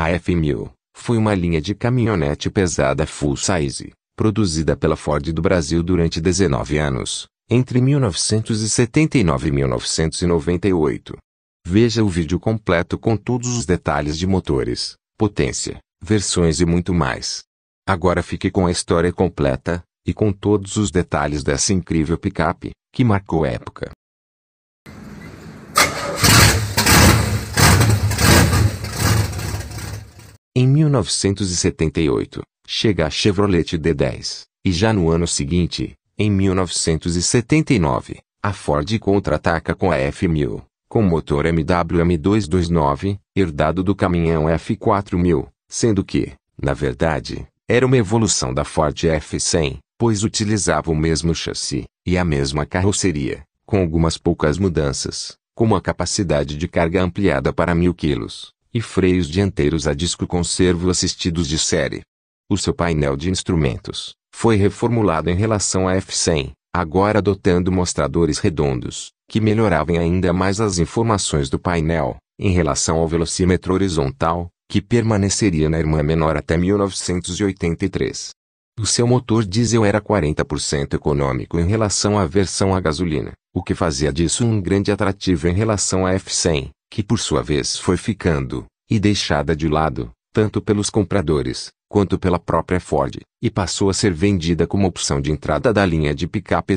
A F1000 foi uma linha de caminhonete pesada full size, produzida pela Ford do Brasil durante 19 anos, entre 1979 e 1998. Veja o vídeo completo com todos os detalhes de motores, potência, versões e muito mais. Agora fique com a história completa, e com todos os detalhes dessa incrível picape, que marcou época. Em 1978, chega a Chevrolet D10, e já no ano seguinte, em 1979, a Ford contra-ataca com a F1000, com motor MW M229, herdado do caminhão F4000, sendo que, na verdade, era uma evolução da Ford F100, pois utilizava o mesmo chassi e a mesma carroceria, com algumas poucas mudanças, como a capacidade de carga ampliada para 1000 kg e freios dianteiros a disco conservo assistidos de série. O seu painel de instrumentos foi reformulado em relação à F100, agora adotando mostradores redondos, que melhoravam ainda mais as informações do painel, em relação ao velocímetro horizontal, que permaneceria na irmã menor até 1983. O seu motor diesel era 40% econômico em relação à versão a gasolina, o que fazia disso um grande atrativo em relação à F100, que por sua vez foi ficando, e deixada de lado, tanto pelos compradores, quanto pela própria Ford, e passou a ser vendida como opção de entrada da linha de picape.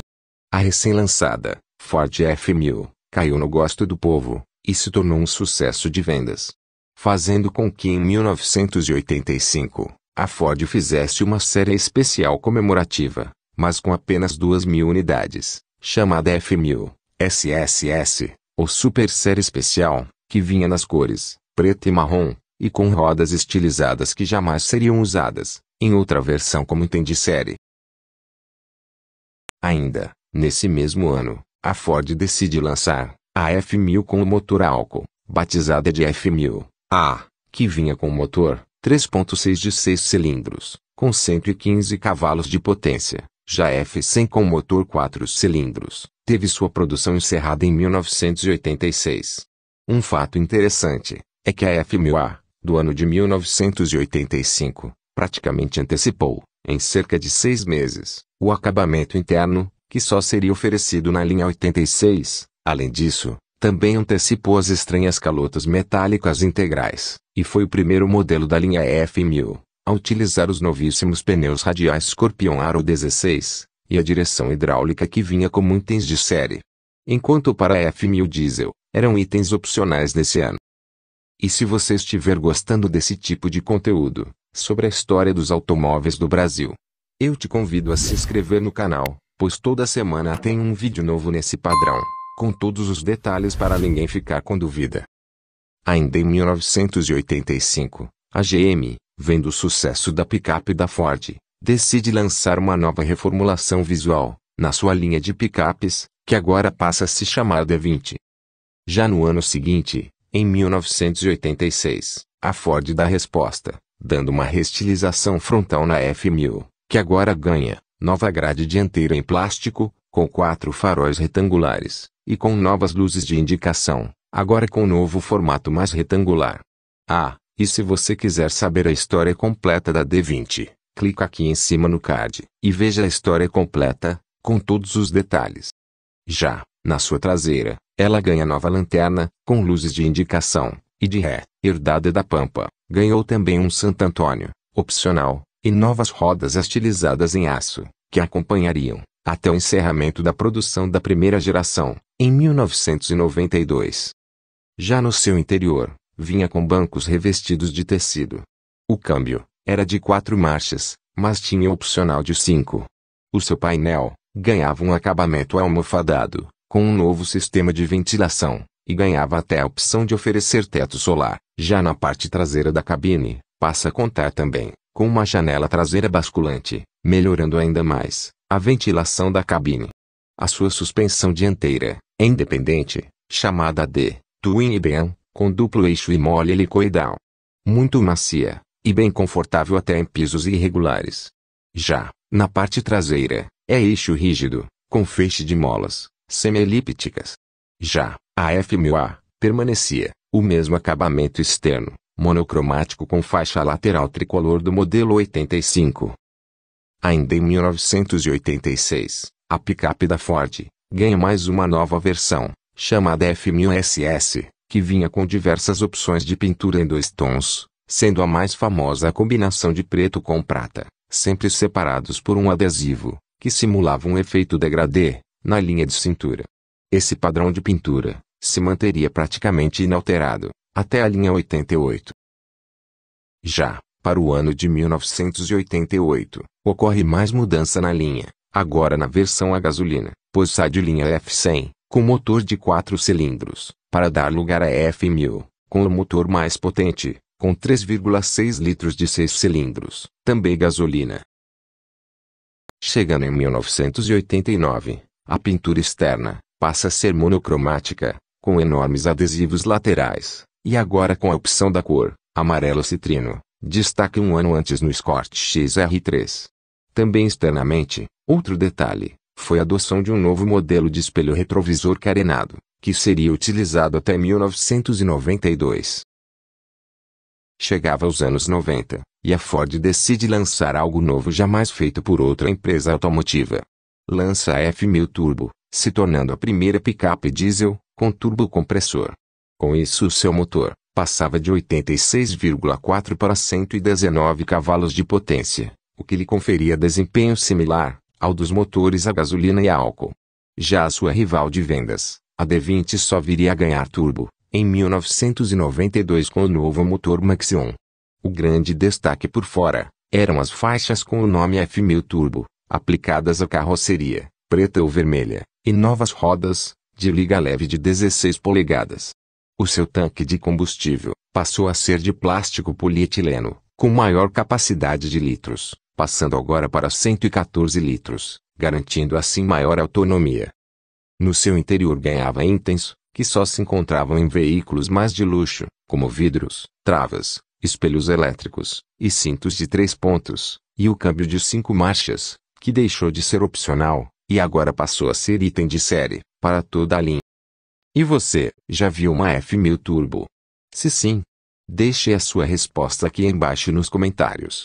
A recém-lançada Ford F1000 caiu no gosto do povo e se tornou um sucesso de vendas, fazendo com que em 1985 a Ford fizesse uma série especial comemorativa, mas com apenas duas mil unidades, chamada F1000 SSS, o Super Série Especial, que vinha nas cores preto e marrom, e com rodas estilizadas que jamais seriam usadas, em outra versão como entendi série. Ainda, nesse mesmo ano, a Ford decide lançar a F1000 com o motor álcool, batizada de F1000A, que vinha com motor 3.6 de 6 cilindros, com 115 cavalos de potência, já F100 com motor 4 cilindros, teve sua produção encerrada em 1986. Um fato interessante é que a F1000A, do ano de 1985, praticamente antecipou, em cerca de seis meses, o acabamento interno, que só seria oferecido na linha 86. Além disso, também antecipou as estranhas calotas metálicas integrais, e foi o primeiro modelo da linha F1000 a utilizar os novíssimos pneus radiais Scorpion Aro 16, e a direção hidráulica que vinha como itens de série. Enquanto para a F1000 diesel, eram itens opcionais nesse ano. E se você estiver gostando desse tipo de conteúdo, sobre a história dos automóveis do Brasil, eu te convido a se inscrever no canal, pois toda semana tem um vídeo novo nesse padrão, com todos os detalhes para ninguém ficar com dúvida. Ainda em 1985, a GM, vendo o sucesso da picape da Ford, decide lançar uma nova reformulação visual, na sua linha de picapes, que agora passa a se chamar D20. Já no ano seguinte, em 1986, a Ford dá resposta, dando uma restilização frontal na F1000, que agora ganha nova grade dianteira em plástico, com quatro faróis retangulares, e com novas luzes de indicação, agora com novo formato mais retangular. A e se você quiser saber a história completa da D20, clica aqui em cima no card e veja a história completa, com todos os detalhes. Já, na sua traseira, ela ganha nova lanterna, com luzes de indicação, e de ré, herdada da Pampa. Ganhou também um Santo Antônio, opcional, e novas rodas estilizadas em aço, que acompanhariam, até o encerramento da produção da primeira geração, em 1992. Já no seu interior, vinha com bancos revestidos de tecido. O câmbio era de quatro marchas, mas tinha opcional de cinco. O seu painel ganhava um acabamento almofadado, com um novo sistema de ventilação, e ganhava até a opção de oferecer teto solar. Já na parte traseira da cabine, passa a contar também com uma janela traseira basculante, melhorando ainda mais a ventilação da cabine. A sua suspensão dianteira, independente, chamada de Twin e com duplo eixo e mole helicoidal. Muito macia, e bem confortável até em pisos irregulares. Já, na parte traseira, é eixo rígido, com feixe de molas, semi-elípticas. Já, a F1000A, permanecia, o mesmo acabamento externo, monocromático com faixa lateral tricolor do modelo 85. Ainda em 1986, a picape da Ford, ganha mais uma nova versão, chamada F1000SS, que vinha com diversas opções de pintura em dois tons, sendo a mais famosa a combinação de preto com prata, sempre separados por um adesivo, que simulava um efeito degradê, na linha de cintura. Esse padrão de pintura se manteria praticamente inalterado até a linha 88. Já para o ano de 1988, ocorre mais mudança na linha, agora na versão a gasolina, pois sai de linha F100, com motor de quatro cilindros, para dar lugar à F1000, com o motor mais potente, com 3,6 litros de 6 cilindros, também gasolina. Chegando em 1989, a pintura externa passa a ser monocromática, com enormes adesivos laterais, e agora com a opção da cor, amarelo citrino, destaque um ano antes no Escort XR3. Também externamente, outro detalhe, foi a adoção de um novo modelo de espelho retrovisor carenado, que seria utilizado até 1992. Chegava aos anos 90, e a Ford decide lançar algo novo jamais feito por outra empresa automotiva. Lança a F1000 Turbo, se tornando a primeira picape diesel com turbo compressor. Com isso, seu motor passava de 86,4 para 119 cavalos de potência, o que lhe conferia desempenho similar ao dos motores a gasolina e álcool. Já a sua rival de vendas, a D20 só viria a ganhar turbo, em 1992 com o novo motor Maxion. O grande destaque por fora, eram as faixas com o nome F1000 Turbo, aplicadas à carroceria, preta ou vermelha, e novas rodas, de liga leve de 16 polegadas. O seu tanque de combustível, passou a ser de plástico polietileno, com maior capacidade de litros, passando agora para 114 litros, garantindo assim maior autonomia. No seu interior ganhava intenso, que só se encontravam em veículos mais de luxo, como vidros, travas, espelhos elétricos, e cintos de três pontos, e o câmbio de cinco marchas, que deixou de ser opcional, e agora passou a ser item de série, para toda a linha. E você, já viu uma F1000 Turbo? Se sim, deixe a sua resposta aqui embaixo nos comentários.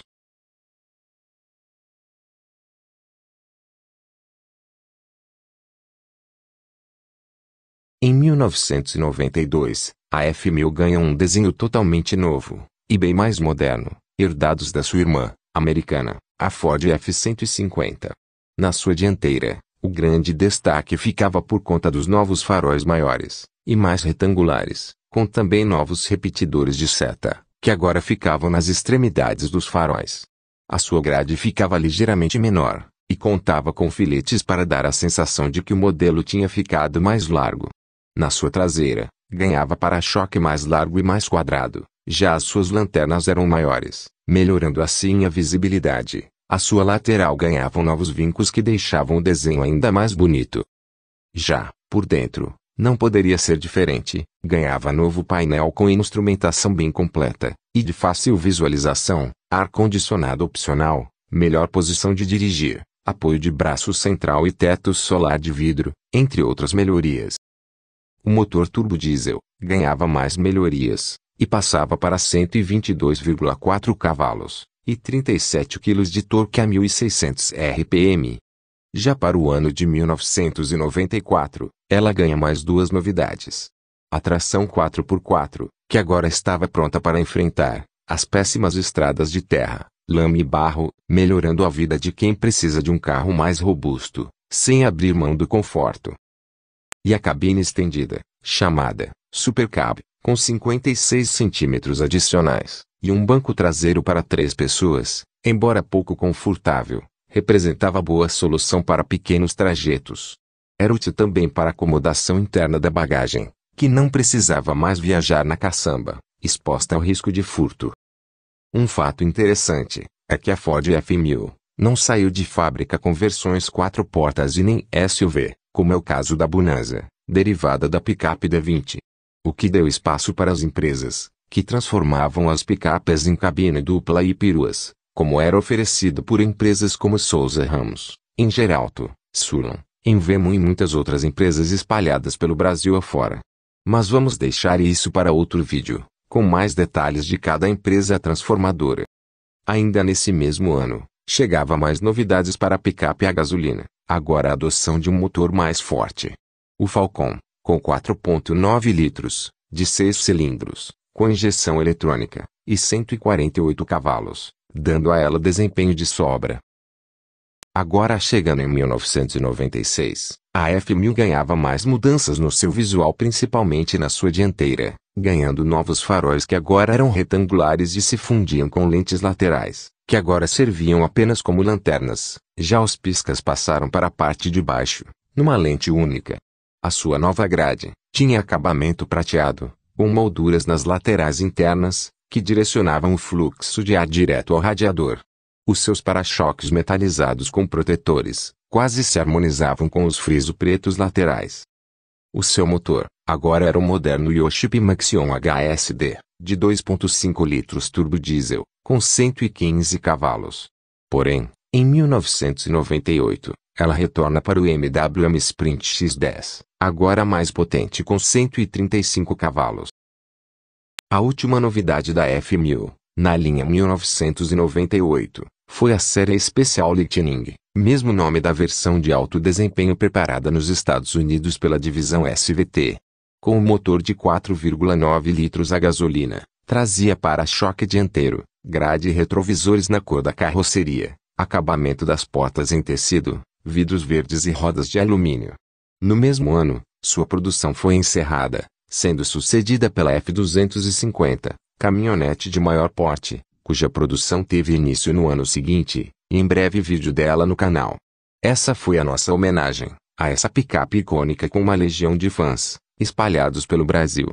1992, a F1000 ganha um desenho totalmente novo, e bem mais moderno, herdados da sua irmã, americana, a Ford F-150. Na sua dianteira, o grande destaque ficava por conta dos novos faróis maiores, e mais retangulares, com também novos repetidores de seta, que agora ficavam nas extremidades dos faróis. A sua grade ficava ligeiramente menor, e contava com filetes para dar a sensação de que o modelo tinha ficado mais largo. Na sua traseira, ganhava para-choque mais largo e mais quadrado, já as suas lanternas eram maiores, melhorando assim a visibilidade. A sua lateral ganhavam novos vincos que deixavam o desenho ainda mais bonito. Já, por dentro, não poderia ser diferente, ganhava novo painel com instrumentação bem completa, e de fácil visualização, ar-condicionado opcional, melhor posição de dirigir, apoio de braço central e teto solar de vidro, entre outras melhorias o motor turbo diesel ganhava mais melhorias e passava para 122,4 cavalos e 37 kg de torque a 1600 rpm. Já para o ano de 1994, ela ganha mais duas novidades. A tração 4x4, que agora estava pronta para enfrentar as péssimas estradas de terra, lama e barro, melhorando a vida de quem precisa de um carro mais robusto, sem abrir mão do conforto e a cabine estendida, chamada Supercab, com 56 centímetros adicionais, e um banco traseiro para três pessoas, embora pouco confortável, representava boa solução para pequenos trajetos. Era útil também para acomodação interna da bagagem, que não precisava mais viajar na caçamba, exposta ao risco de furto. Um fato interessante é que a Ford F1000 não saiu de fábrica com versões quatro portas e nem SUV, como é o caso da Bonanza, derivada da picape D20. O que deu espaço para as empresas, que transformavam as picapes em cabine dupla e peruas, como era oferecido por empresas como Souza Ramos, Sulon, em Vemo e muitas outras empresas espalhadas pelo Brasil afora. Mas vamos deixar isso para outro vídeo, com mais detalhes de cada empresa transformadora. Ainda nesse mesmo ano, chegava mais novidades para a picape a gasolina. Agora a adoção de um motor mais forte. O Falcon, com 4.9 litros, de 6 cilindros, com injeção eletrônica, e 148 cavalos, dando a ela desempenho de sobra. Agora chegando em 1996, a F1000 ganhava mais mudanças no seu visual principalmente na sua dianteira, ganhando novos faróis que agora eram retangulares e se fundiam com lentes laterais, que agora serviam apenas como lanternas. Já os piscas passaram para a parte de baixo, numa lente única. A sua nova grade tinha acabamento prateado, com molduras nas laterais internas, que direcionavam o fluxo de ar direto ao radiador. Os seus para-choques metalizados com protetores quase se harmonizavam com os friso pretos laterais. O seu motor agora era o moderno Yoship Maxion HSD de 2.5 litros turbo diesel com 115 cavalos. Porém, em 1998, ela retorna para o MWM Sprint X10, agora mais potente com 135 cavalos. A última novidade da F1000, na linha 1998, foi a série especial Lightning, mesmo nome da versão de alto desempenho preparada nos Estados Unidos pela divisão SVT. Com um motor de 4,9 litros a gasolina, trazia para-choque dianteiro, grade e retrovisores na cor da carroceria, acabamento das portas em tecido, vidros verdes e rodas de alumínio. No mesmo ano, sua produção foi encerrada, sendo sucedida pela F-250, caminhonete de maior porte, cuja produção teve início no ano seguinte, e em breve vídeo dela no canal. Essa foi a nossa homenagem a essa picape icônica com uma legião de fãs, espalhados pelo Brasil.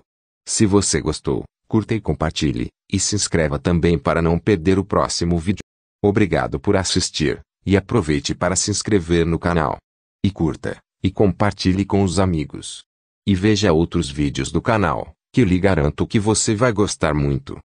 Se você gostou, curta e compartilhe, e se inscreva também para não perder o próximo vídeo. Obrigado por assistir, e aproveite para se inscrever no canal. E curta, e compartilhe com os amigos. E veja outros vídeos do canal, que lhe garanto que você vai gostar muito.